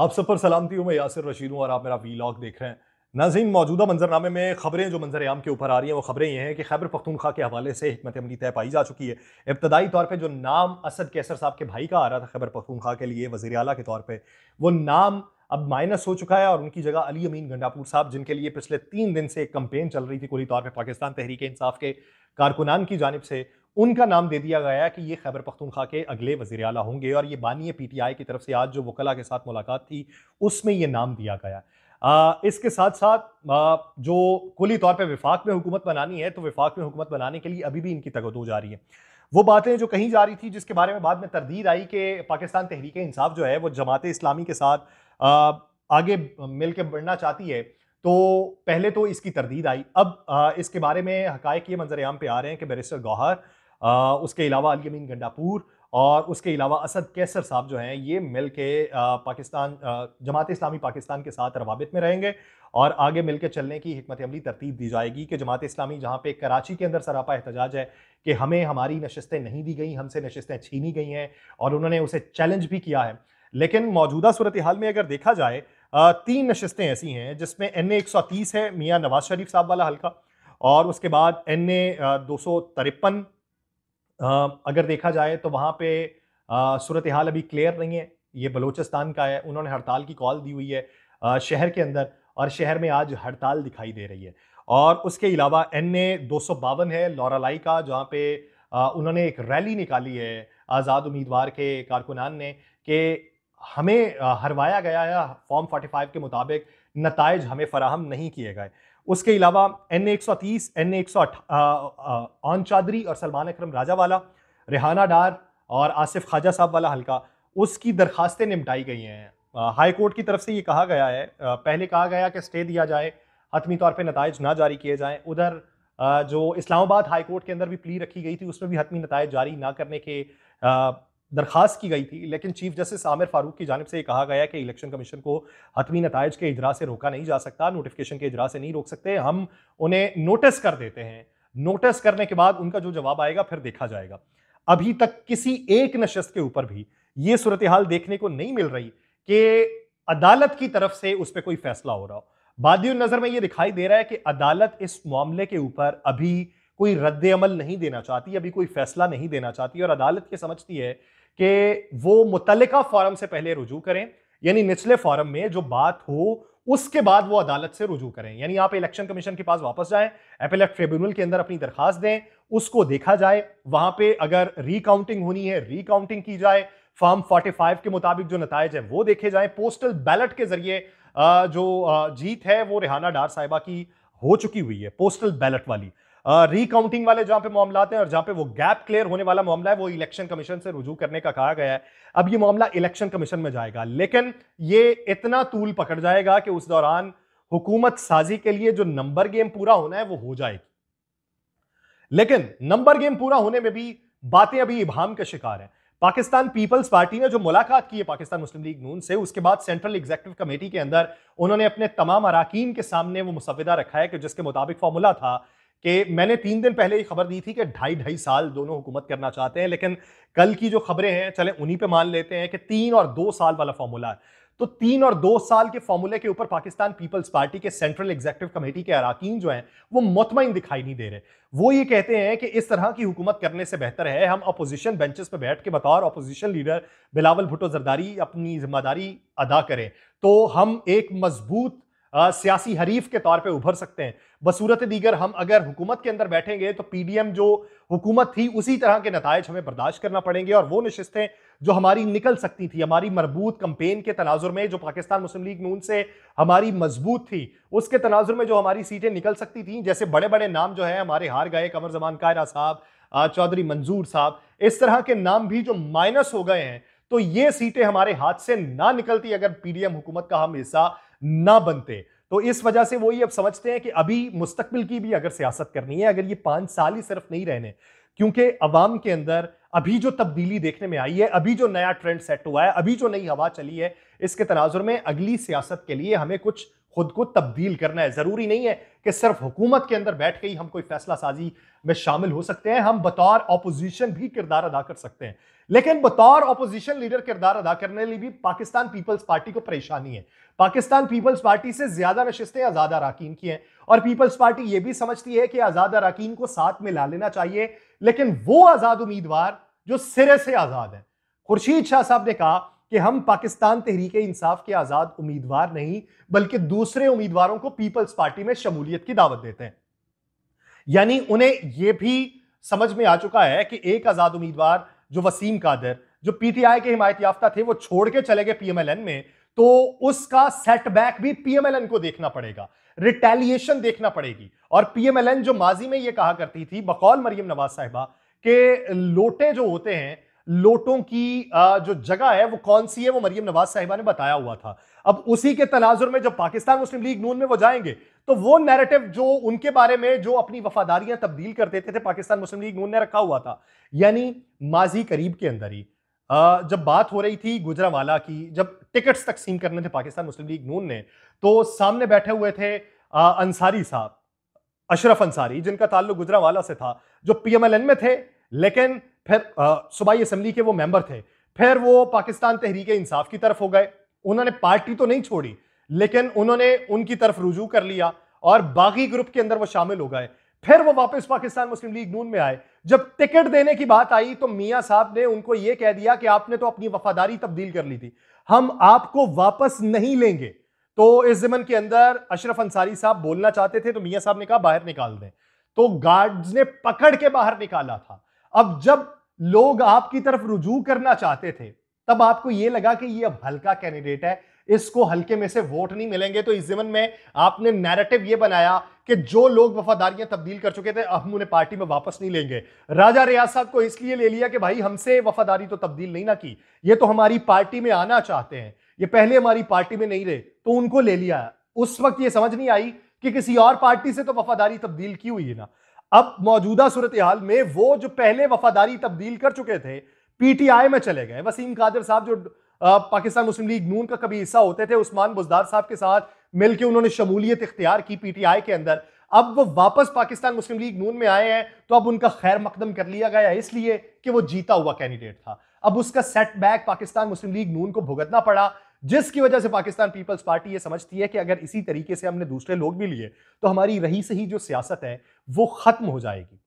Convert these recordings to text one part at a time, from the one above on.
आप सब पर सलामती हूँ मैं यासिर रशीद हूँ और आप मेरा वीलॉग देख रहे हैं नाजिम मौजूदा मंजरनामे में खबरें जो मंजर आम के ऊपर आ रही हैं वो खबरें ये हैं कि खैबर पख्तूनखा के हवाले से हमत अमली तय पाई जा चुकी है इब्तदाई तौर पर जो नाम असद कैसर साहब के भाई का आ रहा था खैबर पख्तूनखा के लिए वजी अला के तौर पर वो नाम अब माइनस हो चुका है और उनकी जगह अली अमीन गंडापुर साहब जिनके लिए पिछले तीन दिन से एक कंपेन चल रही थी कुली तौर पर पाकिस्तान तहरीक इंसाफ के कारकुनान की जानब से उनका नाम दे दिया गया है कि ये खैबर पख्तूनख्वा के अगले वजी अला होंगे और ये बानी पी टी आई की तरफ से आज जो वकला के साथ मुलाकात थी उसमें ये नाम दिया गया आ, इसके साथ साथ आ, जो कुली तौर पर विफाक में हुकूमत बनानी है तो विफाक में हुकूमत बनाने के लिए अभी भी इनकी तगदो रही है वो बातें जो कहीं जा रही थी जिसके बारे में बाद में तरदीद आई कि पाकिस्तान तहरीक इंसाफ जो है वो जमात इस्लामी के साथ आ, आगे मिल के बढ़ना चाहती है तो पहले तो इसकी तरदीद आई अब आ, इसके बारे में हकायक ये मंजर आम पे आ रहे हैं कि बैरिस्टर गौहर आ, उसके अलावा अली अमीन गंडापुर और उसके अलावा असद कैसर साहब जो हैं ये मिल के पाकिस्तान जमात इस्लामी पाकिस्तान के साथ रवाबित में रहेंगे और आगे मिल के चलने की हमत अमली तरतीब दी जाएगी कि जमात इस्लामी जहाँ पे कराची के अंदर सरापा एहतजाज है कि हमें हमारी नशस्तें नहीं दी गई हमसे नशस्तें छीनी गई हैं और उन्होंने उसे चैलेंज भी किया है लेकिन मौजूदा सूरत हाल में अगर देखा जाए तीन नशस्तें ऐसी हैं जिसमें एन ए एक सौ तीस है मियाँ नवाज शरीफ साहब वाला हल्का और उसके बाद एन ए दो सौ तिरपन अगर देखा जाए तो वहाँ पे सूरत हाल अभी क्लियर नहीं है ये बलूचिस्तान का है उन्होंने हड़ताल की कॉल दी हुई है शहर के अंदर और शहर में आज हड़ताल दिखाई दे रही है और उसके अलावा एन ए दो है लॉरालाई का जहाँ पे उन्होंने एक रैली निकाली है आज़ाद उम्मीदवार के कारकुनान ने कि हमें हरवाया गया है फॉर्म 45 के मुताबिक नतज हमें फराहम नहीं किए गए उसके अलावा एन ए एक सौ तीस एन ए एक सौ आन चादरी और सलमान अक्रम राजा वाला रेहाना डार और आसिफ ख्वाजा साहब वाला हल्का उसकी दरखास्तें निपटाई गई हैं हाई कोर्ट की तरफ से ये कहा गया है पहले कहा गया कि स्टे दिया जाए हतमी तौर पर नतज ना जारी किए जाएँ उधर जो इस्लामाबाद हाई कोर्ट के अंदर भी प्ली रखी गई थी उसमें भी हतमी नतज जारी ना करने के दरखास्त की गई थी लेकिन चीफ जस्टिस आमिर फारूक की जानब से ये कहा गया कि इलेक्शन कमीशन को हतमी नतज के इजरा से रोका नहीं जा सकता नोटिफिकेशन के इजरा से नहीं रोक सकते हम उन्हें नोटिस कर देते हैं नोटिस करने के बाद उनका जो जवाब आएगा फिर देखा जाएगा अभी तक किसी एक नशस्त के ऊपर भी ये सूरत हाल देखने को नहीं मिल रही कि अदालत की तरफ से उस पर कोई फैसला हो रहा हो बाद नज़र में ये दिखाई दे रहा है कि अदालत इस मामले के ऊपर अभी कोई रद्द अमल नहीं देना चाहती अभी कोई फैसला नहीं देना चाहती और अदालत ये समझती है कि वो मुतल फॉरम से पहले रुजू करें यानी निचले फॉरम में जो बात हो उसके बाद वो अदालत से रुजू करें यानी आप इलेक्शन कमीशन के पास वापस जाएं अपेलेट ट्रिब्यूनल के अंदर अपनी दरखास्त दें उसको देखा जाए वहां पे अगर रिकाउंटिंग होनी है रिकाउंटिंग की जाए फॉर्म 45 के मुताबिक जो नतज है वो देखे जाए पोस्टल बैलेट के जरिए जो जीत है वो रेहाना डार साहिबा की हो चुकी हुई है पोस्टल बैलेट वाली रिकाउंटिंग वाले जहां पे मामला हैं और जहां पे वो गैप क्लियर होने वाला मामला है वो इलेक्शन कमीशन से रुजू करने का कहा गया है अब ये मामला इलेक्शन कमीशन में जाएगा लेकिन ये इतना तूल पकड़ जाएगा कि उस दौरान हुकूमत साजी के लिए जो नंबर गेम पूरा होना है वो हो जाएगी लेकिन नंबर गेम पूरा होने में भी बातें अभी इबाम के शिकार हैं पाकिस्तान पीपल्स पार्टी ने जो मुलाकात की है पाकिस्तान मुस्लिम लीग नून से उसके बाद सेंट्रल एग्जेक्टिव कमेटी के अंदर उन्होंने अपने तमाम अरकान के सामने वो मुसविदा रखा है कि जिसके मुताबिक फॉर्मूला था कि मैंने तीन दिन पहले ये खबर दी थी कि ढाई ढाई साल दोनों हुकूमत करना चाहते हैं लेकिन कल की जो खबरें हैं चले उन्हीं पे मान लेते हैं कि तीन और दो साल वाला फॉर्मूला है तो तीन और दो साल के फॉर्मूले के ऊपर पाकिस्तान पीपल्स पार्टी के सेंट्रल एग्जेक्टिव कमेटी के अरकान जो हैं वो मुतमिन दिखाई नहीं दे रहे वो ये कहते हैं कि इस तरह की हुकूमत करने से बेहतर है हम अपोजिशन बेंचेस पर बैठ के बतौर अपोजिशन लीडर बिलावल भुट्टो जरदारी अपनी जिम्मेदारी अदा करें तो हम एक मजबूत सियासी हरीफ के तौर पे उभर सकते हैं बसूरत दीगर हम अगर हुकूमत के अंदर बैठेंगे तो पीडीएम जो हुकूमत थी उसी तरह के नतज हमें बर्दाश्त करना पड़ेंगे और वो नशस्तें जो हमारी निकल सकती थी हमारी मरबूत कंपेन के तनाजुर में जो पाकिस्तान मुस्लिम लीग नून से हमारी मजबूत थी उसके तनाजुर में जो हमारी सीटें निकल सकती थी जैसे बड़े बड़े नाम जो है हमारे हार गए कमर जमान कायरा साहब चौधरी मंजूर साहब इस तरह के नाम भी जो माइनस हो गए हैं तो ये सीटें हमारे हाथ से ना निकलती अगर पीडीएम हुकूमत का हम हिस्सा ना बनते तो इस वजह से वो ये अब समझते हैं कि अभी मुस्तकबिल की भी अगर सियासत करनी है अगर ये पांच साल ही सिर्फ नहीं रहने क्योंकि अवाम के अंदर अभी जो तब्दीली देखने में आई है अभी जो नया ट्रेंड सेट हुआ है अभी जो नई हवा चली है इसके तनाजुर में अगली सियासत के लिए हमें कुछ खुद को तब्दील करना है ज़रूरी नहीं है कि सिर्फ हुकूमत के अंदर बैठ के ही हम कोई फैसला साजी में शामिल हो सकते हैं हम बतौर अपोजिशन भी किरदार अदा कर सकते हैं लेकिन बतौर अपोजिशन लीडर किरदार अदा करने लिए भी पाकिस्तान पीपल्स पार्टी को परेशानी है पाकिस्तान पीपल्स पार्टी से ज्यादा नशस्तें आज़ाद अरकान की हैं और पीपल्स पार्टी ये भी समझती है कि आज़ाद अरकान को साथ में ला लेना चाहिए लेकिन वो आज़ाद उम्मीदवार जो सिरे से आज़ाद है खुर्शीद शाह साहब ने कहा कि हम पाकिस्तान तहरीक इंसाफ के आज़ाद उम्मीदवार नहीं बल्कि दूसरे उम्मीदवारों को पीपल्स पार्टी में शमूलियत की दावत देते हैं यानी उन्हें यह भी समझ में आ चुका है कि एक आज़ाद उम्मीदवार जो वसीम कादर जो पीटीआई के हिमायत याफ्ता थे वो छोड़ के चले गए पीएमएलएन में तो उसका सेटबैक भी पीएमएलएन को देखना पड़ेगा रिटेलिएशन देखना पड़ेगी और पीएमएलएन जो माजी में ये कहा करती थी बकौल मरियम नवाज साहिबा के लोटे जो होते हैं लोटों की जो जगह है वो कौन सी है वो मरियम नवाज साहिबा ने बताया हुआ था अब उसी के तनाजुर में जब पाकिस्तान मुस्लिम लीग नून में वो जाएंगे तो वो नैरेटिव जो उनके बारे में जो अपनी वफादारियां तब्दील कर देते थे पाकिस्तान मुस्लिम लीग नून ने रखा हुआ था यानी माजी करीब के अंदर ही जब बात हो रही थी गुजरावाला की जब टिकट्स तकसीम करने थे पाकिस्तान मुस्लिम लीग नून ने तो सामने बैठे हुए थे अंसारी साहब अशरफ अंसारी जिनका ताल्लुक गुजरावाला से था जो पीएमएलएन में थे लेकिन फिर सूबाई असम्बली के वो मेंबर थे फिर वो पाकिस्तान तहरीक इंसाफ की तरफ हो गए उन्होंने पार्टी तो नहीं छोड़ी लेकिन उन्होंने उनकी तरफ रुजू कर लिया और बागी ग्रुप के अंदर वो शामिल हो गए फिर वो वापस पाकिस्तान मुस्लिम लीग नून में आए जब टिकट देने की बात आई तो मियाँ साहब ने उनको ये कह दिया कि आपने तो अपनी वफादारी तब्दील कर ली थी हम आपको वापस नहीं लेंगे तो इस जमन के अंदर अशरफ अंसारी साहब बोलना चाहते थे तो मियाँ साहब ने कहा बाहर निकाल दें तो गार्ड्स ने पकड़ के बाहर निकाला था अब जब लोग आपकी तरफ रुजू करना चाहते थे तब आपको यह लगा कि यह अब हल्का कैंडिडेट है इसको हल्के में से वोट नहीं मिलेंगे तो इस जीवन में आपने नैरेटिव यह बनाया कि जो लोग वफादारियां तब्दील कर चुके थे अब हम उन्हें पार्टी में वापस नहीं लेंगे राजा रियाज साहब को इसलिए ले लिया कि भाई हमसे वफादारी तो तब्दील नहीं ना की ये तो हमारी पार्टी में आना चाहते हैं ये पहले हमारी पार्टी में नहीं रहे तो उनको ले लिया उस वक्त ये समझ नहीं आई कि किसी और पार्टी से तो वफादारी तब्दील की हुई है ना अब मौजूदा सूरत हाल में वो जो पहले वफादारी तब्दील कर चुके थे पीटीआई में चले गए वसीम कादर साहब जो पाकिस्तान मुस्लिम लीग नून का कभी हिस्सा होते थे उस्मान बुजदार साहब के साथ मिलकर उन्होंने शमूलियत इख्तियार की पीटीआई के अंदर अब वो वापस पाकिस्तान मुस्लिम लीग नून में आए हैं तो अब उनका खैर मकदम कर लिया गया इसलिए कि वो जीता हुआ कैंडिडेट था अब उसका सेटबैक पाकिस्तान मुस्लिम लीग नून को भुगतना पड़ा जिसकी वजह से पाकिस्तान पीपल्स पार्टी ये समझती है कि अगर इसी तरीके से हमने दूसरे लोग भी लिए तो हमारी रही सही जो सियासत है वो खत्म हो जाएगी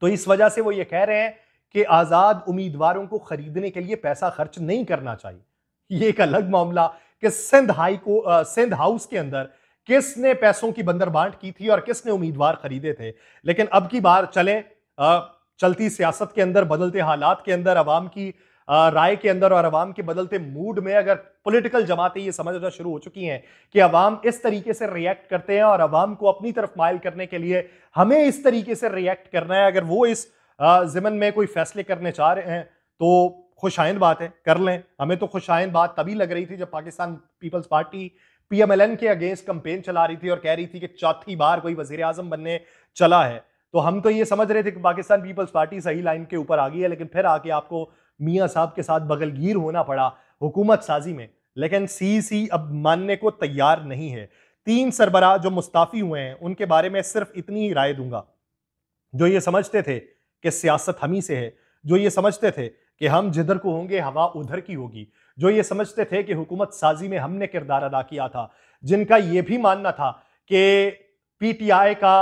तो इस वजह से वो ये कह रहे हैं कि आज़ाद उम्मीदवारों को खरीदने के लिए पैसा खर्च नहीं करना चाहिए ये एक अलग मामला कि सिंध हाई को सिंध हाउस के अंदर किसने पैसों की बंदर बांट की थी और किसने उम्मीदवार खरीदे थे लेकिन अब की बार चले आ, चलती सियासत के अंदर बदलते हालात के अंदर आवाम की राय के अंदर और अवाम के बदलते मूड में अगर पॉलिटिकल जमातें ये समझना शुरू हो चुकी हैं कि अवाम इस तरीके से रिएक्ट करते हैं और अवाम को अपनी तरफ मायल करने के लिए हमें इस तरीके से रिएक्ट करना है अगर वो इस ज़िमन में कोई फैसले करने चाह रहे हैं तो खुशाइन बात है कर लें हमें तो खुशाइन बात तभी लग रही थी जब पाकिस्तान पीपल्स पार्टी पीएमएलएन के अगेंस्ट कंपेन चला रही थी और कह रही थी कि चौथी बार कोई वजीर आजम बनने चला है तो हम तो ये समझ रहे थे कि पाकिस्तान पीपल्स पार्टी सही लाइन के ऊपर आ गई है लेकिन फिर आके आपको मियाँ साहब के साथ बगलगीर होना पड़ा हुकूमत साजी में लेकिन सी सी अब मानने को तैयार नहीं है तीन सरबराह जो मुस्ताफ़ी हुए हैं उनके बारे में सिर्फ इतनी ही राय दूंगा जो ये समझते थे कि सियासत हम ही से है जो ये समझते थे कि हम जिधर को होंगे हवा उधर की होगी जो ये समझते थे कि हुकूमत साजी में हमने किरदार अदा किया था जिनका ये भी मानना था कि पीटीआई का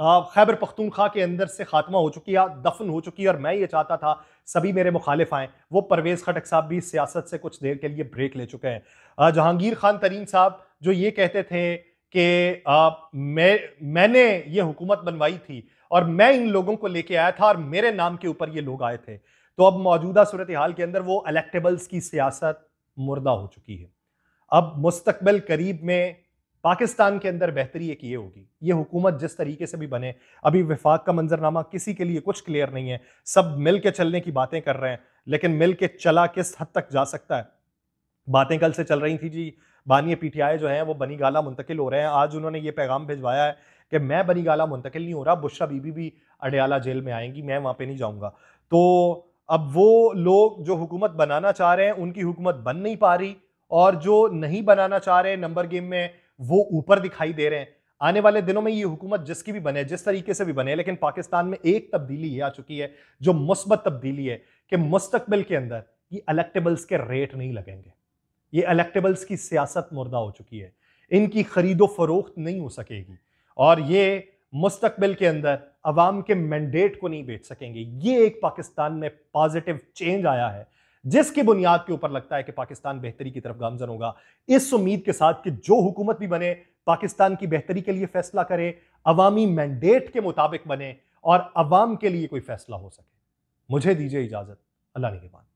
हाँ, खैबर पख्तूनख्वा के अंदर से खात्मा हो चुकी है दफन हो चुकी है और मैं ये चाहता था सभी मेरे मुखालिफ आएँ वो परवेज़ खटक साहब भी सियासत से कुछ देर के लिए ब्रेक ले चुके हैं हाँ, जहांगीर खान तरीन साहब जो ये कहते थे कि हाँ, मैं मैंने ये हुकूमत बनवाई थी और मैं इन लोगों को लेके आया था और मेरे नाम के ऊपर ये लोग आए थे तो अब मौजूदा सूरत हाल के अंदर वो अलेक्टेबल्स की सियासत मुर्दा हो चुकी है अब मुस्तबिल करीब में पाकिस्तान के अंदर बेहतरी एक ये होगी ये हुकूमत जिस तरीके से भी बने अभी विफाक का मंजरनामा किसी के लिए कुछ क्लियर नहीं है सब मिल के चलने की बातें कर रहे हैं लेकिन मिल के चला किस हद तक जा सकता है बातें कल से चल रही थी जी बानी पीटीआई जो है वो बनी गाला मुंतकिल हो रहे हैं आज उन्होंने ये पैगाम भिजवाया है कि मैं बनी गाला मुंतकिल नहीं हो रहा बुशरा बीबी भी अडयाला जेल में आएंगी मैं वहाँ पर नहीं जाऊँगा तो अब वो लोग जो हुकूमत बनाना चाह रहे हैं उनकी हुकूमत बन नहीं पा रही और जो नहीं बनाना चाह रहे नंबर गेम में वो ऊपर दिखाई दे रहे हैं आने वाले दिनों में ये हुकूमत जिसकी भी बने जिस तरीके से भी बने लेकिन पाकिस्तान में एक तब्दीली ये आ चुकी है जो मुस्बत तब्दीली है कि मुस्तकबिल के अंदर ये अलेक्टेबल्स के रेट नहीं लगेंगे ये अलेक्टेबल्स की सियासत मुर्दा हो चुकी है इनकी खरीदो फरोख्त नहीं हो सकेगी और ये मुस्तकबिल के अंदर अवाम के मैंडेट को नहीं बेच सकेंगे ये एक पाकिस्तान में पॉजिटिव चेंज आया है जिसकी बुनियाद के ऊपर लगता है कि पाकिस्तान बेहतरी की तरफ गामजन होगा इस उम्मीद के साथ कि जो हुकूमत भी बने पाकिस्तान की बेहतरी के लिए फैसला करे अवामी मैंडेट के मुताबिक बने और अवाम के लिए कोई फैसला हो सके मुझे दीजिए इजाजत अल्लाह ने के बाद